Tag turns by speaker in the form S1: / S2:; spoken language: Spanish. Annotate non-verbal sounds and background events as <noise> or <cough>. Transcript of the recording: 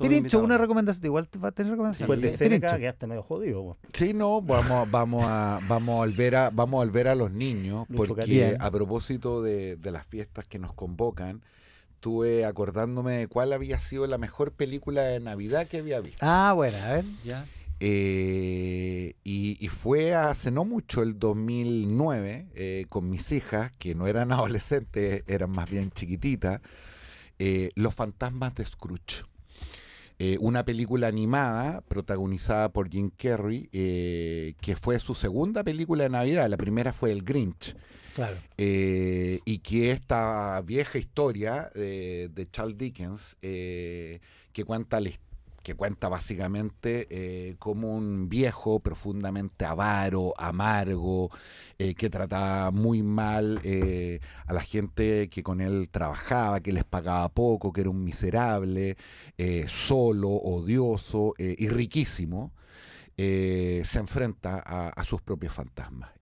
S1: Tirincho, una
S2: recomendación. Igual va a tener recomendación. Después pues de Seneca quedaste medio jodido.
S1: Sí, no, vamos, vamos, a, vamos, a volver a, vamos volver a los niños, porque a propósito de, las fiestas que nos convocan, estuve acordándome de cuál había sido la mejor película de Navidad que había visto. Ah, bueno, a ver. Ya. Eh, y, fue hace no mucho, el 2009, eh, con mis hijas, que no eran <laughs> adolescentes, eran más bien chiquititas, eh, Los fantasmas de Scrooge. Eh, una película animada protagonizada por Jim Carrey, eh, que fue su segunda película de Navidad, la primera fue El Grinch. Eh, y que esta vieja historia de Charles Dickens, que cuenta la historia que cuenta básicamente eh, como un viejo profundamente avaro, amargo, eh, que trataba muy mal eh, a la gente que con él trabajaba, que les pagaba poco, que era un miserable, solo, odioso y riquísimo, se enfrenta a sus propios fantasmas.